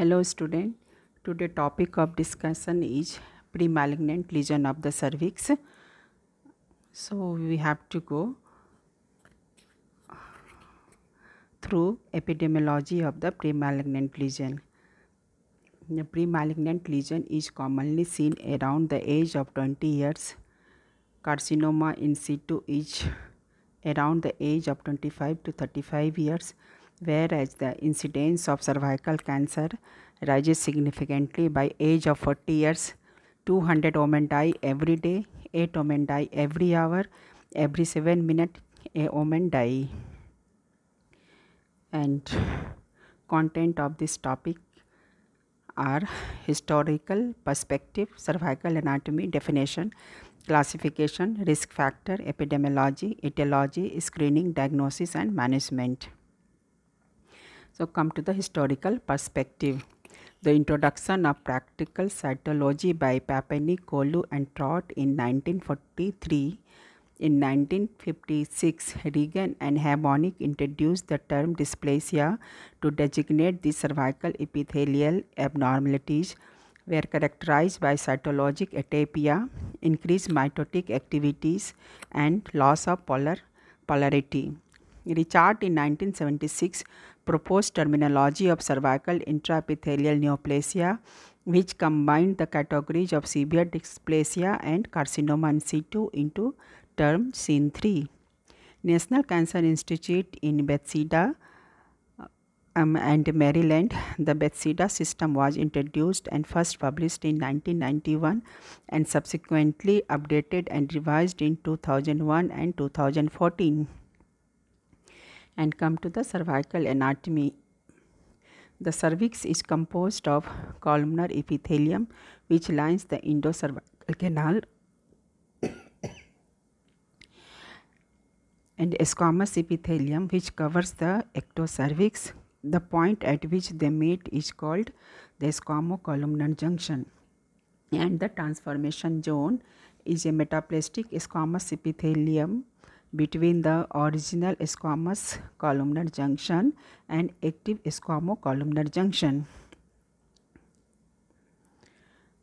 Hello student, today topic of discussion is premalignant lesion of the cervix. So we have to go through epidemiology of the premalignant lesion. The premalignant lesion is commonly seen around the age of 20 years. Carcinoma in situ is around the age of 25 to 35 years whereas the incidence of cervical cancer rises significantly by age of 40 years 200 women die every day 8 women die every hour every 7 minute a woman die and content of this topic are historical perspective cervical anatomy definition classification risk factor epidemiology etiology screening diagnosis and management so come to the historical perspective. The introduction of practical cytology by Papanikolu and Trott in 1943 in 1956, Regan and Harmonic introduced the term dysplasia to designate the cervical epithelial abnormalities were characterized by cytologic atapia, increased mitotic activities, and loss of polar polarity. Richard in 1976 proposed terminology of cervical intraepithelial neoplasia which combined the categories of severe dysplasia and carcinoma in situ into term SIN 3. National Cancer Institute in Bethesda uh, um, and Maryland, the Bethesda system was introduced and first published in 1991 and subsequently updated and revised in 2001 and 2014 and come to the cervical anatomy. The cervix is composed of columnar epithelium which lines the endocervical canal and squamous epithelium which covers the ectocervix. The point at which they meet is called the squamo-columnar junction and the transformation zone is a metaplastic squamous epithelium between the original squamous columnar junction and active squamocolumnar junction.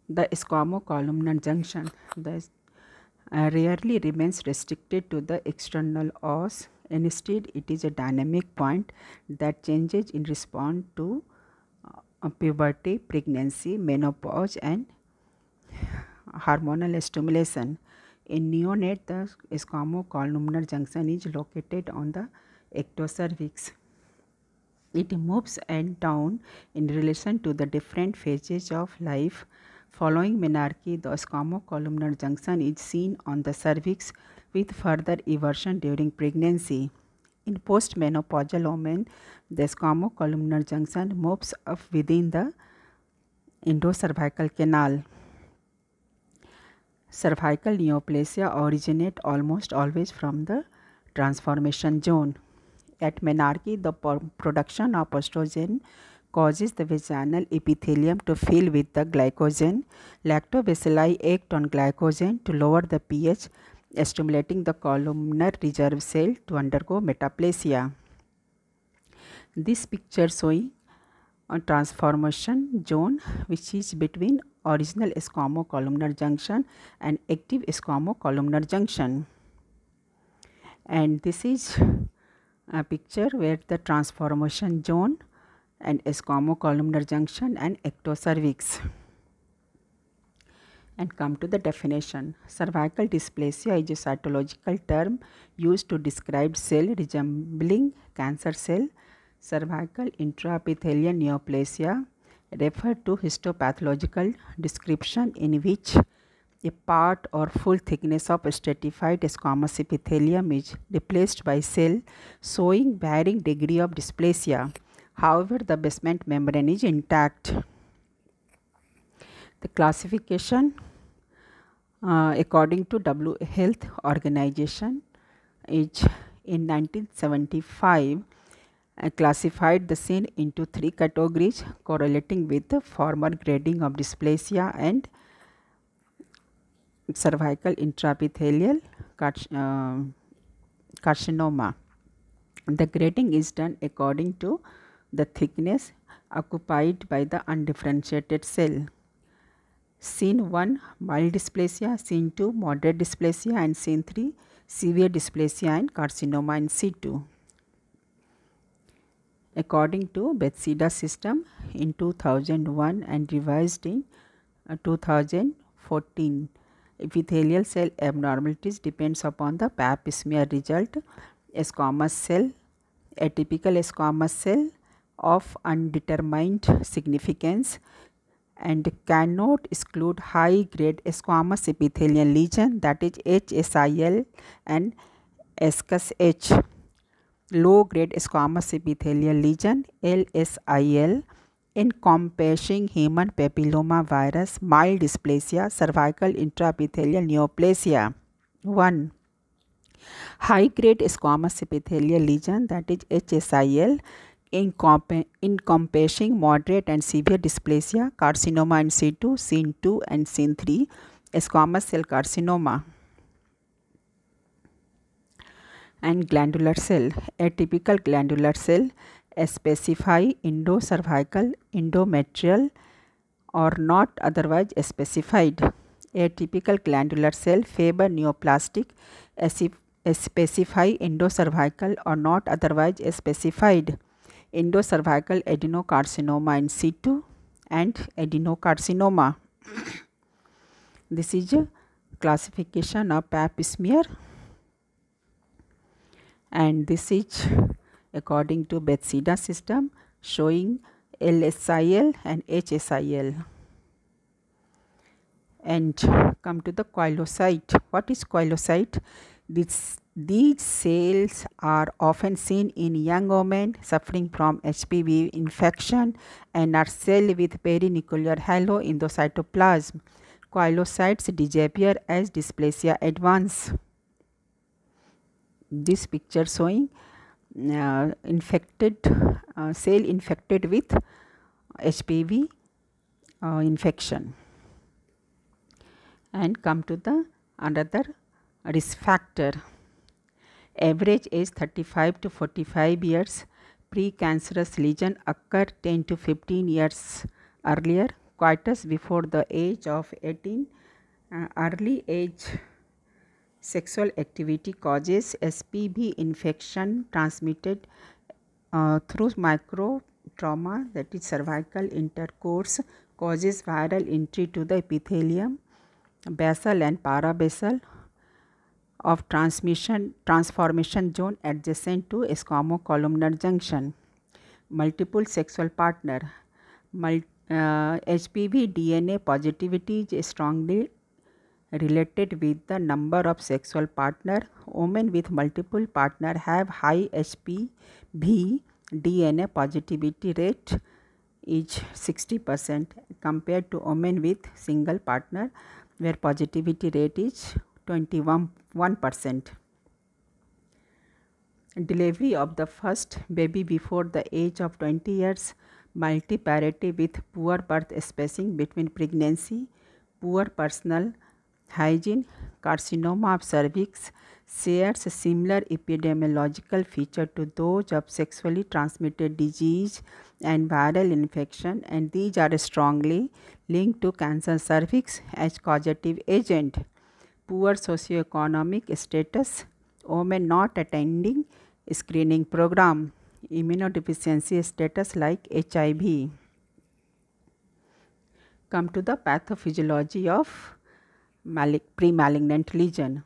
The squamocolumnar junction the, uh, rarely remains restricted to the external os. Instead, it is a dynamic point that changes in response to uh, puberty, pregnancy, menopause and hormonal stimulation. In neonate, the SCOMO columnar junction is located on the ectocervix. It moves and down in relation to the different phases of life. Following menarche, the scomocolumnar junction is seen on the cervix with further eversion during pregnancy. In postmenopausal women, the scomocolumnar junction moves up within the endocervical canal. Cervical neoplasia originate almost always from the transformation zone at menarche the production of oestrogen causes the vaginal epithelium to fill with the glycogen lactobacilli act on glycogen to lower the P H stimulating the columnar reserve cell to undergo metaplasia this picture showing transformation zone which is between original squamo-columnar junction and active squamo-columnar junction and this is a picture where the transformation zone and squamo-columnar junction and ectocervix and come to the definition. Cervical dysplasia is a cytological term used to describe cell resembling cancer cell cervical intraepithelial neoplasia refer to histopathological description in which a part or full thickness of stratified squamous epithelium is replaced by cell showing varying degree of dysplasia. However, the basement membrane is intact. The classification uh, according to W Health Organization is in 1975 classified the scene into three categories correlating with the former grading of dysplasia and cervical intraepithelial um, carcinoma. The grading is done according to the thickness occupied by the undifferentiated cell. Scene 1 mild dysplasia, scene 2 moderate dysplasia and scene 3 severe dysplasia and carcinoma in situ. according to Bethesda system in 2001 and revised in uh, 2014. Epithelial cell abnormalities depends upon the pap smear result, squamous cell, atypical squamous cell of undetermined significance and cannot exclude high grade squamous epithelial lesion that is HSIL and SCUS H. Low grade squamous epithelial lesion L S I L encompassing human papilloma virus mild dysplasia cervical intraepithelial neoplasia one high grade squamous epithelial lesion that is H S I L in encompassing moderate and severe dysplasia carcinoma and C two CIN two and CIN three squamous cell carcinoma and glandular cell. a typical glandular cell specify endocervical, endometrial or not otherwise specified. A typical glandular cell favor neoplastic specify endocervical or not otherwise specified endocervical adenocarcinoma in situ and adenocarcinoma. this is classification of pap smear and this is according to Bethesda system showing LSIL and HSIL. And come to the coilocyte. What is coilocyte? This, these cells are often seen in young women suffering from HPV infection and are cells with perinuclear halo in the cytoplasm. Coilocytes disappear as dysplasia advances this picture showing uh, infected uh, cell infected with HPV uh, infection and come to the another risk factor average age 35 to 45 years precancerous lesion occur 10 to 15 years earlier as before the age of 18 uh, early age sexual activity causes S P V infection transmitted through micro trauma that is cervical intercourse causes viral entry to the epithelium basal and para basal of transmission transformation zone adjacent to squamo columnar junction multiple sexual partner mult H P V D N A positivity is strongly related with the number of sexual partner women with multiple partner have high hpv dna positivity rate is 60% compared to women with single partner where positivity rate is 21% delivery of the first baby before the age of 20 years multiparity with poor birth spacing between pregnancy poor personal hygiene carcinoma of cervix shares similar epidemiological feature to two of sexually transmitted disease and viral infection and these are strongly link to cancer cervix as causative agent poor socio economic status oh may not attending screening programme immunodeficiency status like H I V come to the pathophysiology of malig premalignant lesion.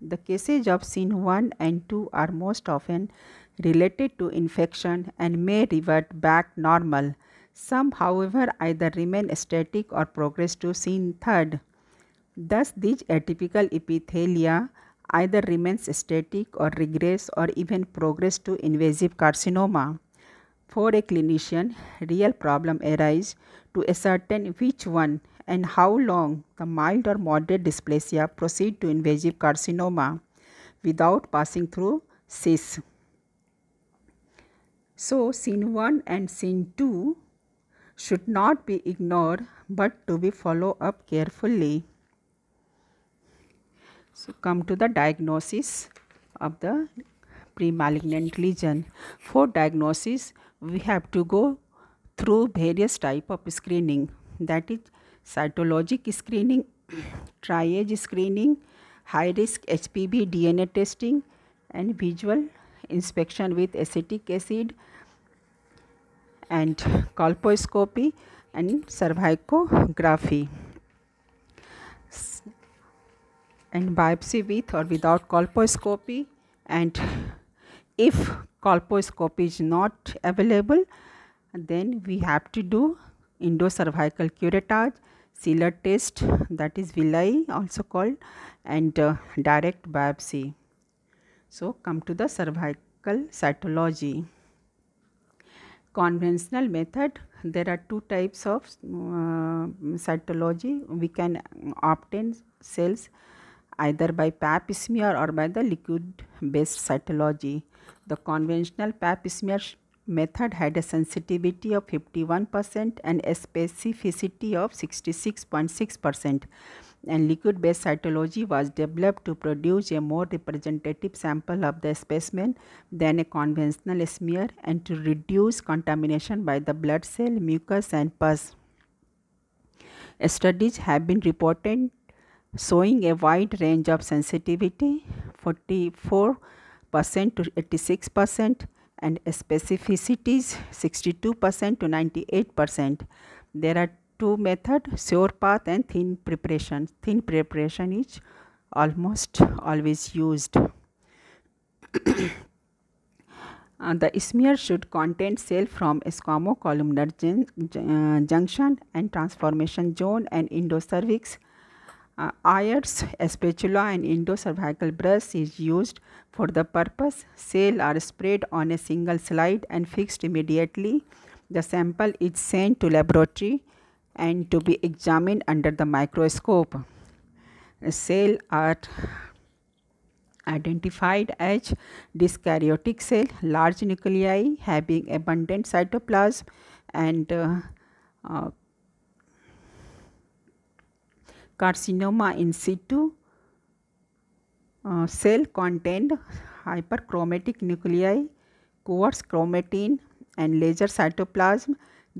The cases of SIN 1 and 2 are most often related to infection and may revert back normal. Some, however, either remain static or progress to SIN 3. Thus, these atypical epithelia either remains static or regress or even progress to invasive carcinoma. For a clinician, real problem arises to ascertain which one and how long the mild or moderate dysplasia proceed to invasive carcinoma without passing through CIS. So, scene 1 and scene 2 should not be ignored but to be followed up carefully. So, come to the diagnosis of the premalignant lesion. For diagnosis, we have to go through various type of screening that is cytologic screening triage screening high risk H P B D N A testing and visual inspection with acetic acid and colposcopy and cervicography and biopsy with or without colposcopy and if colposcopy is not available then we have to do endocervical curettage sealer test that is villi also called and uh, direct biopsy. So come to the cervical cytology. Conventional method there are two types of uh, cytology we can obtain cells either by pap smear or by the liquid based cytology. The conventional pap smear method had a sensitivity of 51% and a specificity of 66.6% and liquid-based cytology was developed to produce a more representative sample of the specimen than a conventional smear and to reduce contamination by the blood cell, mucus and pus. Studies have been reported showing a wide range of sensitivity 44% to 86% and specificities 62% to 98%. There are two methods, sure path and thin preparation. Thin preparation is almost always used. and uh, the smear should contain cell from squamocolumnar jun uh, junction and transformation zone and endocervix uh, IERS, spatula and endocervical brush is used for the purpose. Cells are spread on a single slide and fixed immediately. The sample is sent to laboratory and to be examined under the microscope. Cells are identified as dyskaryotic cell, large nuclei having abundant cytoplasm and uh, uh, carcinoma in situ uh, cell contained hyperchromatic nuclei, coarse chromatin and laser cytoplasm.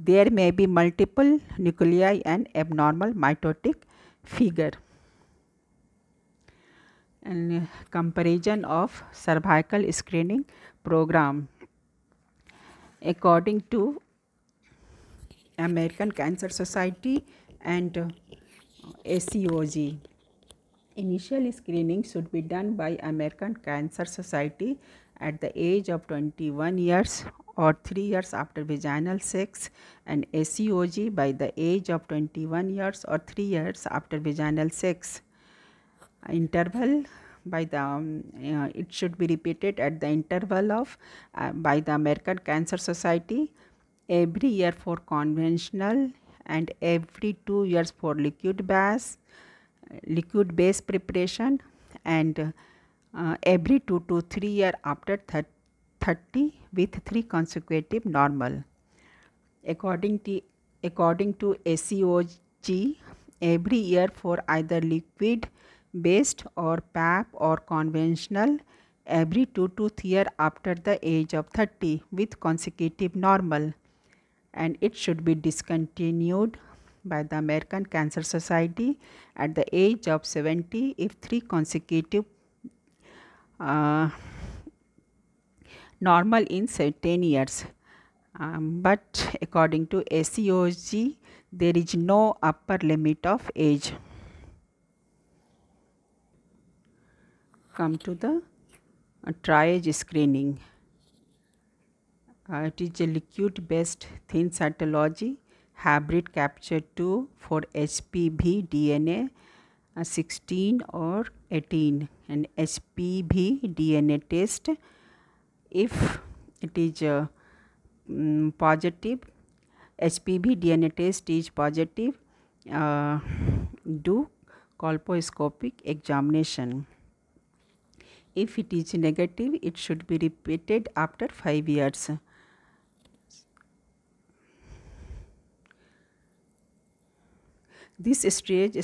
There may be multiple nuclei and abnormal mitotic figure. And comparison of cervical screening program. According to American Cancer Society and SCOG. Initial screening should be done by American Cancer Society at the age of 21 years or 3 years after vaginal sex and SCOG by the age of 21 years or 3 years after vaginal sex. Interval by the um, uh, it should be repeated at the interval of uh, by the American Cancer Society every year for conventional and every 2 years for liquid base liquid base preparation and uh, every 2 to 3 year after 30 with 3 consecutive normal according to according to ACOG every year for either liquid based or PAP or conventional every 2 to 3 year after the age of 30 with consecutive normal and it should be discontinued by the American Cancer Society at the age of 70 if three consecutive uh, normal in 10 years. Um, but according to ACOG, there is no upper limit of age. Come to the uh, triage screening. Uh, it is a liquid based thin cytology hybrid capture 2 for HPV DNA uh, 16 or 18 and HPV DNA test if it is uh, um, positive HPV DNA test is positive uh, do colposcopic examination if it is negative it should be repeated after 5 years This stage,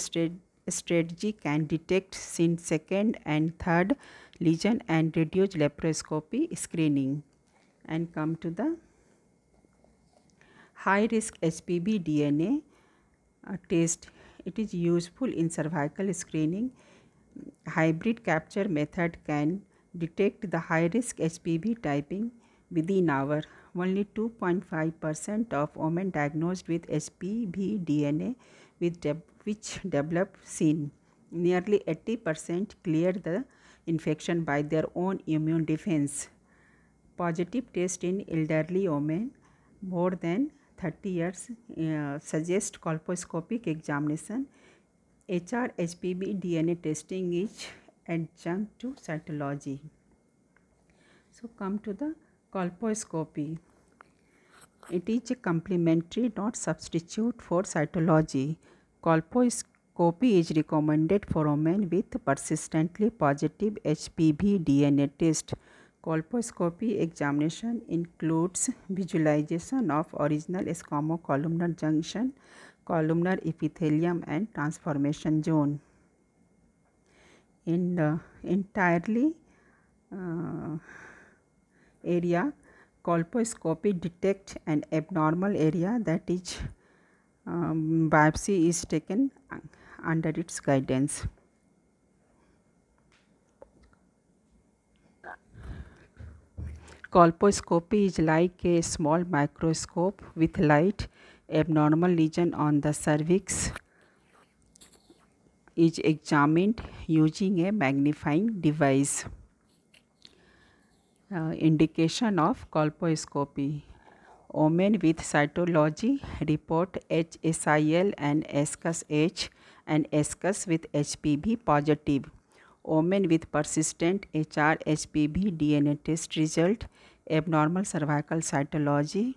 strategy can detect sin second and third lesion and reduce laparoscopy screening and come to the high risk HPV DNA uh, test it is useful in cervical screening hybrid capture method can detect the high risk HPV typing within hour only 2.5% of women diagnosed with HPV DNA with de which developed seen Nearly 80% cleared the infection by their own immune defense. Positive test in elderly women more than 30 years uh, suggest colposcopic examination. HR HPV DNA testing is adjunct to cytology. So come to the colposcopy. It is a complementary, not substitute for cytology. Colposcopy is recommended for women with persistently positive HPV DNA test. Colposcopy examination includes visualization of original squamo-columnar junction, columnar epithelium and transformation zone. In the entirely uh, area colposcopy detect an abnormal area that is um, biopsy is taken under its guidance. Colposcopy is like a small microscope with light. Abnormal lesion on the cervix is examined using a magnifying device uh, indication of colposcopy. Women with cytology report HSIL and SCUS H and SCUS with HPV positive. Women with persistent HR HPV DNA test result, abnormal cervical cytology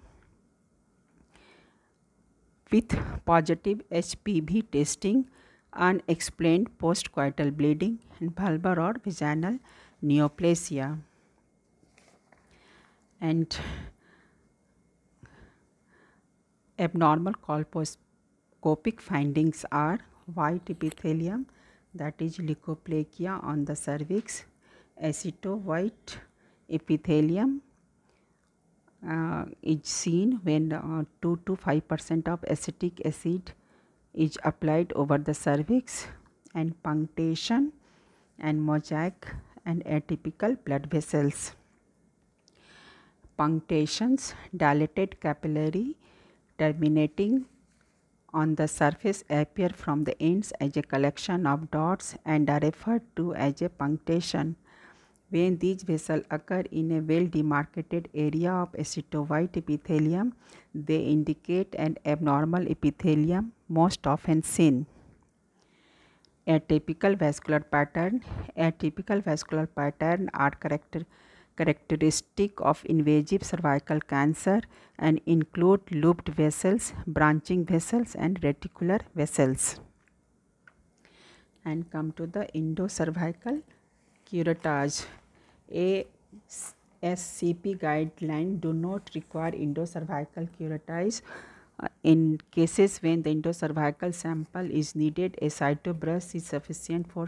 with positive HPV testing, unexplained postcoital bleeding, and vulvar or vaginal neoplasia and abnormal colposcopic findings are white epithelium that is leukoplakia on the cervix, aceto white epithelium uh, is seen when uh, 2 to 5 percent of acetic acid is applied over the cervix and punctation and mosaic and atypical blood vessels punctations, dilated capillary terminating on the surface appear from the ends as a collection of dots and are referred to as a punctation. When these vessels occur in a well demarcated area of acetovite epithelium, they indicate an abnormal epithelium most often seen. Atypical vascular pattern Atypical vascular pattern are characterized characteristic of invasive cervical cancer and include looped vessels, branching vessels and reticular vessels. And come to the endocervical curettage. ASCP guideline do not require endocervical curettage uh, in cases when the endocervical sample is needed, a cytobrush is sufficient for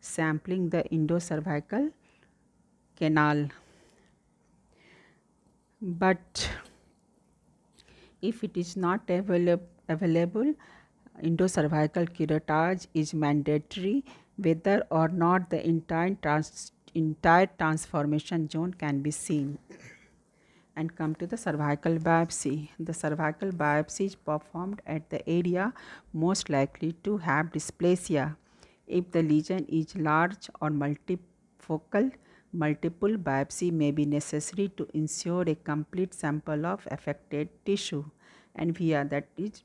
sampling the endocervical canal but if it is not available available endocervical curettage is mandatory whether or not the entire trans entire transformation zone can be seen and come to the cervical biopsy. The cervical biopsy is performed at the area most likely to have dysplasia. If the lesion is large or multifocal, Multiple biopsy may be necessary to ensure a complete sample of affected tissue and via that is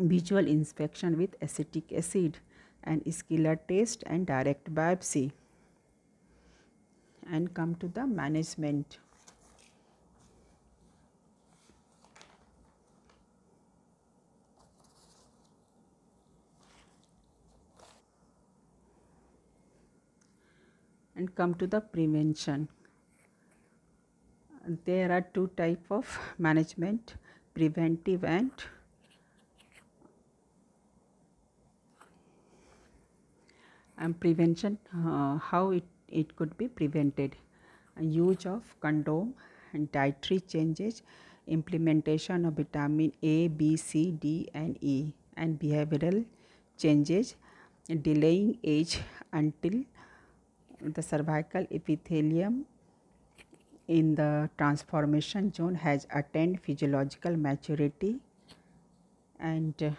visual inspection with acetic acid and scalar test and direct biopsy and come to the management and come to the prevention there are two type of management preventive and and prevention uh, how it, it could be prevented use of condom and dietary changes implementation of vitamin a b c d and e and behavioral changes delaying age until the cervical epithelium in the transformation zone has attained physiological maturity and uh,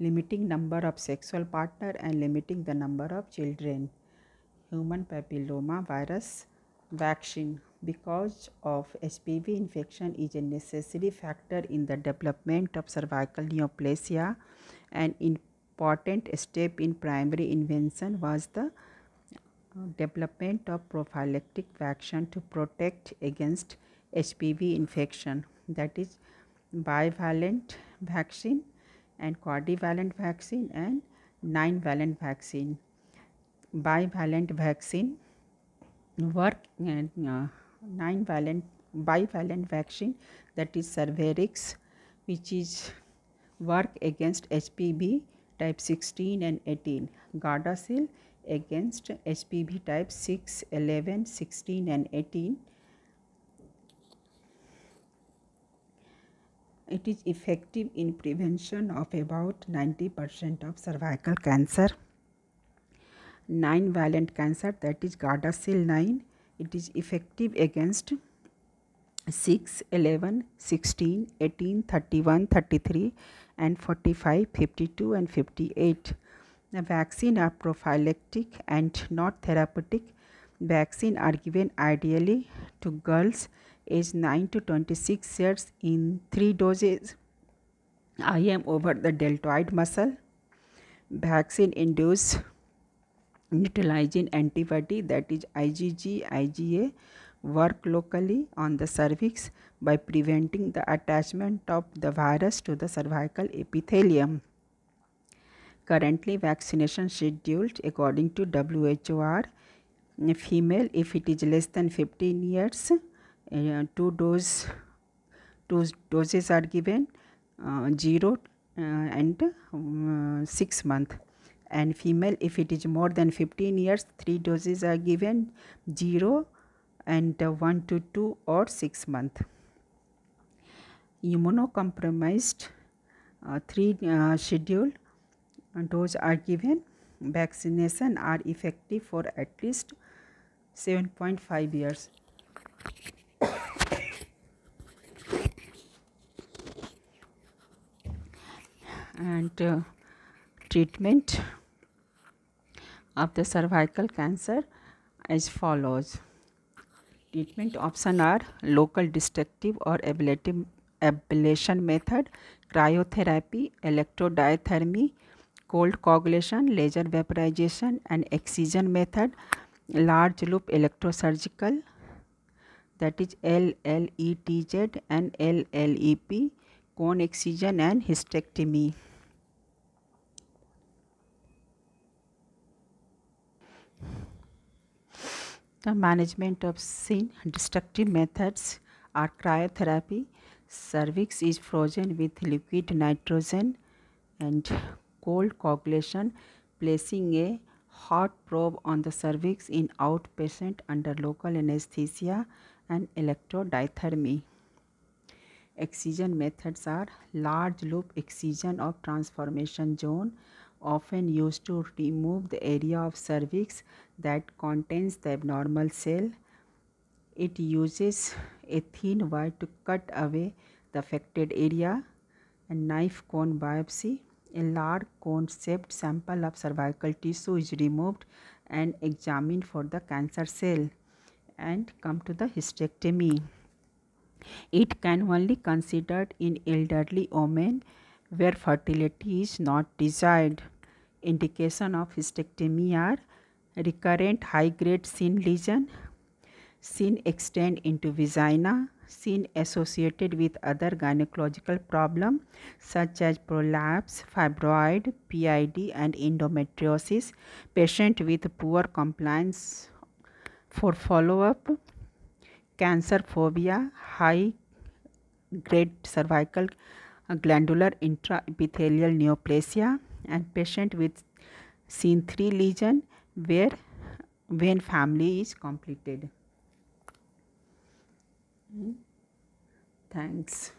limiting number of sexual partner and limiting the number of children human papilloma virus vaccine because of HPV infection is a necessary factor in the development of cervical neoplasia An important step in primary invention was the development of prophylactic vaccine to protect against HPV infection that is bivalent vaccine and quadrivalent vaccine and nine valent vaccine bivalent vaccine work and uh, nine valent bivalent vaccine that is cervarix which is work against HPV type 16 and 18 gardasil against HPV type 6, 11, 16 and 18. It is effective in prevention of about 90% of cervical cancer. 9 valent cancer that is Gardasil 9. It is effective against 6, 11, 16, 18, 31, 33 and 45, 52 and 58 the vaccine are prophylactic and not therapeutic. Vaccine are given ideally to girls aged 9 to 26 years in 3 doses. I am over the deltoid muscle. Vaccine induce neutralizing antibody that is IgG, IgA work locally on the cervix by preventing the attachment of the virus to the cervical epithelium. Currently, vaccination scheduled according to WHO are female if it is less than 15 years, uh, two dose two doses are given uh, zero uh, and um, six month and female if it is more than 15 years three doses are given zero and uh, one to two or six month immunocompromised uh, three uh, schedule dose are given vaccination are effective for at least 7.5 years and uh, treatment of the cervical cancer as follows treatment option are local destructive or ablative ablation method cryotherapy electrodiathermy cold coagulation, laser vaporization and excision method, large loop electrosurgical that is LLETZ and LLEP, cone excision and hysterectomy. The management of sin destructive methods are cryotherapy. Cervix is frozen with liquid nitrogen and cold coagulation placing a hot probe on the cervix in outpatient under local anesthesia and electrodithermy. Excision methods are large loop excision of transformation zone often used to remove the area of cervix that contains the abnormal cell. It uses a thin wire to cut away the affected area and knife cone biopsy a large cone-shaped sample of cervical tissue is removed and examined for the cancer cell and come to the hysterectomy. It can only considered in elderly women where fertility is not desired. Indication of hysterectomy are recurrent high-grade sin lesion, sin extend into vagina, seen associated with other gynecological problems such as prolapse, fibroid, PID and endometriosis. Patient with poor compliance for follow-up, cancer phobia, high grade cervical glandular intraepithelial neoplasia and patient with seen 3 lesion where when family is completed. Thanks.